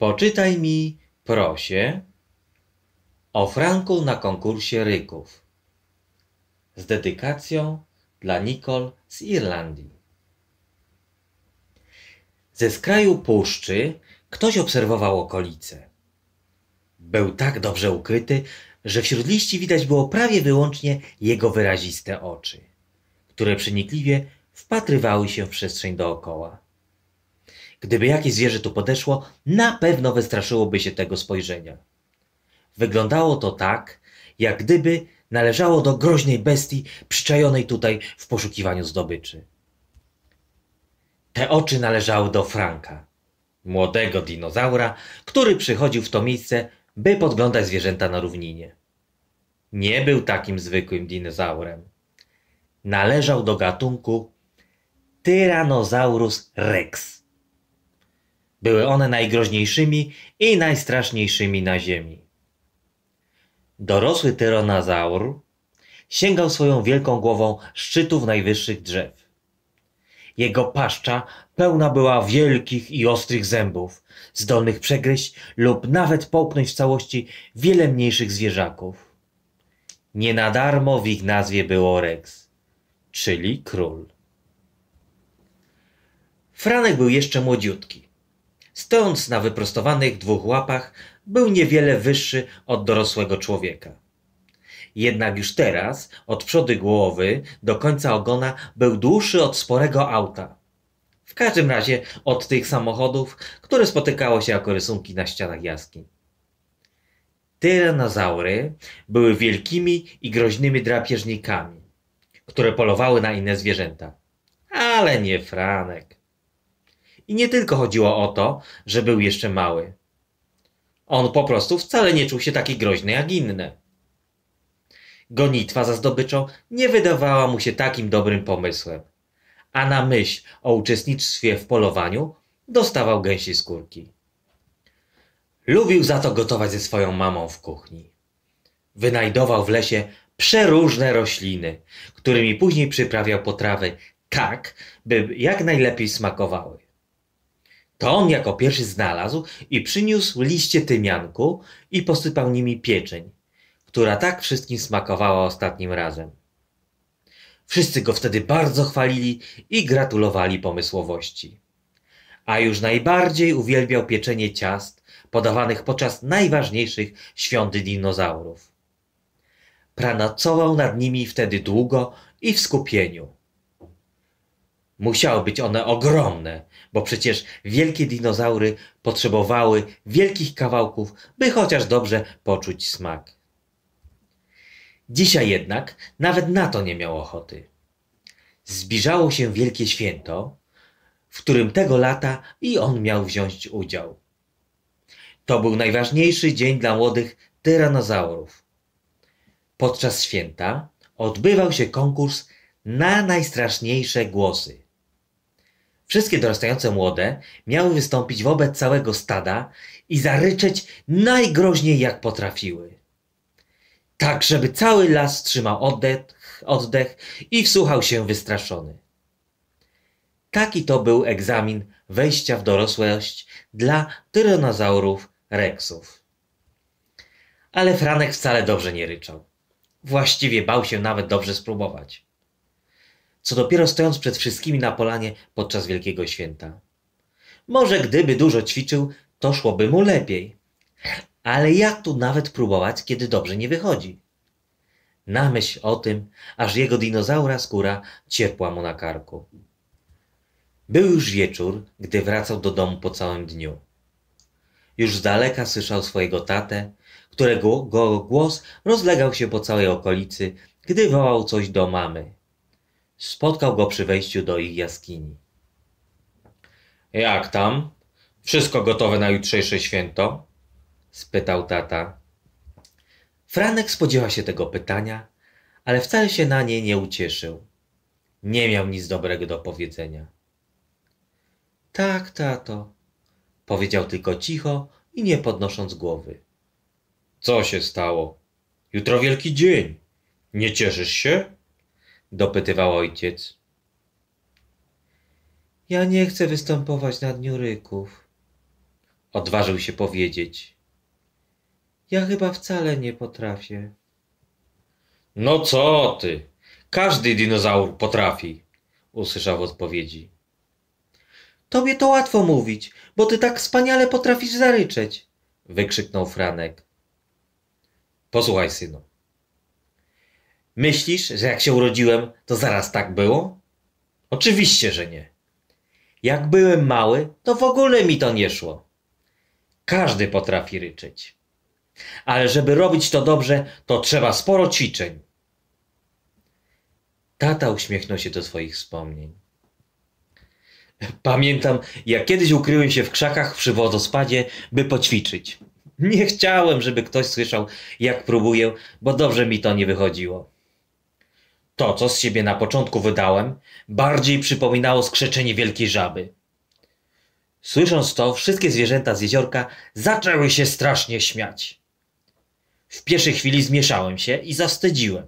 Poczytaj mi, prosię, o Franku na konkursie ryków. Z dedykacją dla Nicole z Irlandii. Ze skraju puszczy ktoś obserwował okolice. Był tak dobrze ukryty, że wśród liści widać było prawie wyłącznie jego wyraziste oczy, które przenikliwie wpatrywały się w przestrzeń dookoła. Gdyby jakieś zwierzę tu podeszło, na pewno wystraszyłoby się tego spojrzenia. Wyglądało to tak, jak gdyby należało do groźnej bestii przyczajonej tutaj w poszukiwaniu zdobyczy. Te oczy należały do Franka, młodego dinozaura, który przychodził w to miejsce, by podglądać zwierzęta na równinie. Nie był takim zwykłym dinozaurem. Należał do gatunku Tyrannosaurus rex były one najgroźniejszymi i najstraszniejszymi na Ziemi. Dorosły tyronozaur sięgał swoją wielką głową szczytów najwyższych drzew. Jego paszcza pełna była wielkich i ostrych zębów, zdolnych przegryźć lub nawet połknąć w całości wiele mniejszych zwierzaków. Nie na darmo w ich nazwie było Rex, czyli król. Franek był jeszcze młodziutki stojąc na wyprostowanych dwóch łapach, był niewiele wyższy od dorosłego człowieka. Jednak już teraz, od przody głowy do końca ogona, był dłuższy od sporego auta. W każdym razie od tych samochodów, które spotykało się jako rysunki na ścianach jaskiń. Tyranozaury były wielkimi i groźnymi drapieżnikami, które polowały na inne zwierzęta. Ale nie Franek. I nie tylko chodziło o to, że był jeszcze mały. On po prostu wcale nie czuł się taki groźny jak inne. Gonitwa za zdobyczą nie wydawała mu się takim dobrym pomysłem, a na myśl o uczestnictwie w polowaniu dostawał gęsiej skórki. Lubił za to gotować ze swoją mamą w kuchni. Wynajdował w lesie przeróżne rośliny, którymi później przyprawiał potrawy tak, by jak najlepiej smakowały. To on jako pierwszy znalazł i przyniósł liście tymianku i posypał nimi pieczeń, która tak wszystkim smakowała ostatnim razem. Wszyscy go wtedy bardzo chwalili i gratulowali pomysłowości. A już najbardziej uwielbiał pieczenie ciast podawanych podczas najważniejszych świąt dinozaurów. Pranocował nad nimi wtedy długo i w skupieniu Musiały być one ogromne, bo przecież wielkie dinozaury potrzebowały wielkich kawałków, by chociaż dobrze poczuć smak. Dzisiaj jednak nawet na to nie miał ochoty. Zbliżało się wielkie święto, w którym tego lata i on miał wziąć udział. To był najważniejszy dzień dla młodych tyranozaurów. Podczas święta odbywał się konkurs na najstraszniejsze głosy. Wszystkie dorastające młode miały wystąpić wobec całego stada i zaryczeć najgroźniej jak potrafiły. Tak, żeby cały las trzymał oddech, oddech i wsłuchał się wystraszony. Taki to był egzamin wejścia w dorosłość dla tyranozaurów reksów. Ale Franek wcale dobrze nie ryczał. Właściwie bał się nawet dobrze spróbować co dopiero stojąc przed wszystkimi na polanie podczas Wielkiego Święta. Może gdyby dużo ćwiczył, to szłoby mu lepiej. Ale jak tu nawet próbować, kiedy dobrze nie wychodzi? Na myśl o tym, aż jego dinozaura skóra ciepła mu na karku. Był już wieczór, gdy wracał do domu po całym dniu. Już z daleka słyszał swojego tatę, którego go głos rozlegał się po całej okolicy, gdy wołał coś do mamy. Spotkał go przy wejściu do ich jaskini. Jak tam? Wszystko gotowe na jutrzejsze święto? spytał tata. Franek spodziewa się tego pytania, ale wcale się na nie nie ucieszył. Nie miał nic dobrego do powiedzenia. Tak, tato, powiedział tylko cicho i nie podnosząc głowy. Co się stało? Jutro wielki dzień. Nie cieszysz się? dopytywał ojciec. Ja nie chcę występować na dniu ryków, odważył się powiedzieć. Ja chyba wcale nie potrafię. No co ty? Każdy dinozaur potrafi, usłyszał w odpowiedzi. Tobie to łatwo mówić, bo ty tak wspaniale potrafisz zaryczeć, wykrzyknął Franek. Posłuchaj, synu. Myślisz, że jak się urodziłem, to zaraz tak było? Oczywiście, że nie. Jak byłem mały, to w ogóle mi to nie szło. Każdy potrafi ryczeć. Ale żeby robić to dobrze, to trzeba sporo ćwiczeń. Tata uśmiechnął się do swoich wspomnień. Pamiętam, jak kiedyś ukryłem się w krzakach przy wodospadzie, by poćwiczyć. Nie chciałem, żeby ktoś słyszał, jak próbuję, bo dobrze mi to nie wychodziło. To, co z siebie na początku wydałem, bardziej przypominało skrzeczenie wielkiej żaby. Słysząc to, wszystkie zwierzęta z jeziorka zaczęły się strasznie śmiać. W pierwszej chwili zmieszałem się i zawstydziłem.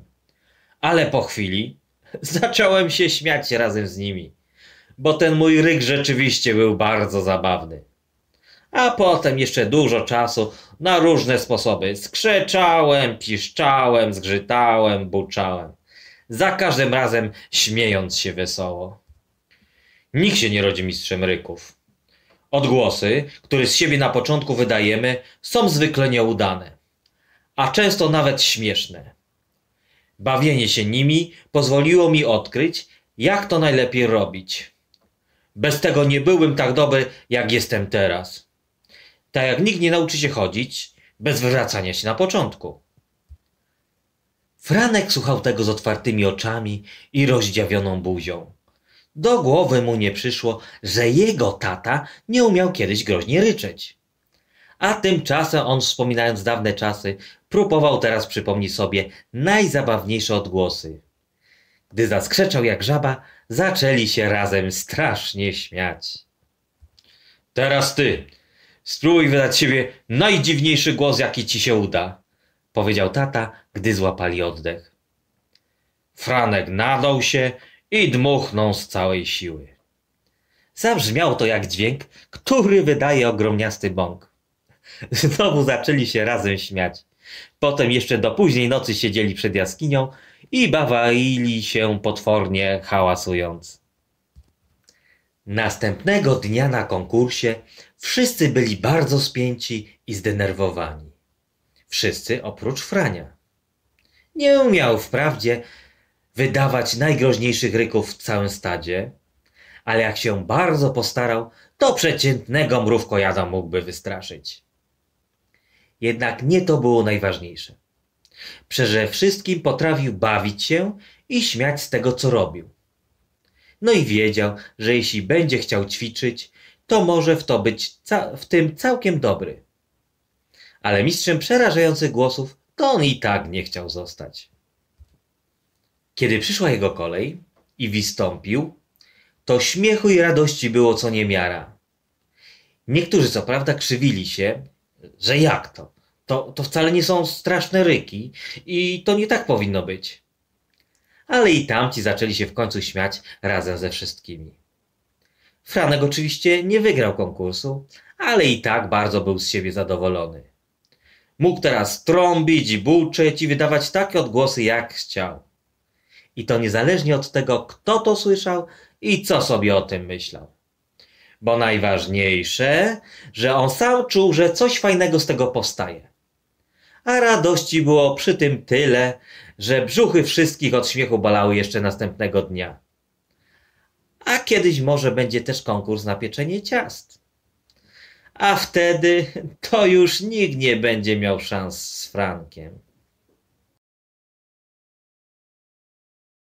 Ale po chwili zacząłem się śmiać razem z nimi, bo ten mój ryk rzeczywiście był bardzo zabawny. A potem jeszcze dużo czasu na różne sposoby skrzeczałem, piszczałem, zgrzytałem, buczałem za każdym razem śmiejąc się wesoło. Nikt się nie rodzi mistrzem ryków. Odgłosy, które z siebie na początku wydajemy, są zwykle nieudane, a często nawet śmieszne. Bawienie się nimi pozwoliło mi odkryć, jak to najlepiej robić. Bez tego nie byłbym tak dobry, jak jestem teraz. Tak jak nikt nie nauczy się chodzić bez wracania się na początku. Franek słuchał tego z otwartymi oczami i rozdziawioną buzią. Do głowy mu nie przyszło, że jego tata nie umiał kiedyś groźnie ryczeć. A tymczasem on, wspominając dawne czasy, próbował teraz przypomnieć sobie najzabawniejsze odgłosy. Gdy zaskrzeczał jak żaba, zaczęli się razem strasznie śmiać. Teraz ty, spróbuj wydać siebie najdziwniejszy głos, jaki ci się uda powiedział tata, gdy złapali oddech. Franek nadał się i dmuchnął z całej siły. Zabrzmiał to jak dźwięk, który wydaje ogromniasty bąk. Znowu zaczęli się razem śmiać. Potem jeszcze do późnej nocy siedzieli przed jaskinią i bawili się potwornie, hałasując. Następnego dnia na konkursie wszyscy byli bardzo spięci i zdenerwowani. Wszyscy oprócz Frania. Nie umiał wprawdzie wydawać najgroźniejszych ryków w całym stadzie, ale jak się bardzo postarał, to przeciętnego mrówkojada mógłby wystraszyć. Jednak nie to było najważniejsze. Przeze wszystkim potrafił bawić się i śmiać z tego, co robił. No i wiedział, że jeśli będzie chciał ćwiczyć, to może w, to być w tym całkiem dobry ale mistrzem przerażających głosów to on i tak nie chciał zostać. Kiedy przyszła jego kolej i wystąpił, to śmiechu i radości było co niemiara. Niektórzy co prawda krzywili się, że jak to? To, to wcale nie są straszne ryki i to nie tak powinno być. Ale i tamci zaczęli się w końcu śmiać razem ze wszystkimi. Franek oczywiście nie wygrał konkursu, ale i tak bardzo był z siebie zadowolony. Mógł teraz trąbić buczeć i wydawać takie odgłosy, jak chciał. I to niezależnie od tego, kto to słyszał i co sobie o tym myślał. Bo najważniejsze, że on sam czuł, że coś fajnego z tego powstaje. A radości było przy tym tyle, że brzuchy wszystkich od śmiechu balały jeszcze następnego dnia. A kiedyś może będzie też konkurs na pieczenie ciast a wtedy to już nikt nie będzie miał szans z Frankiem.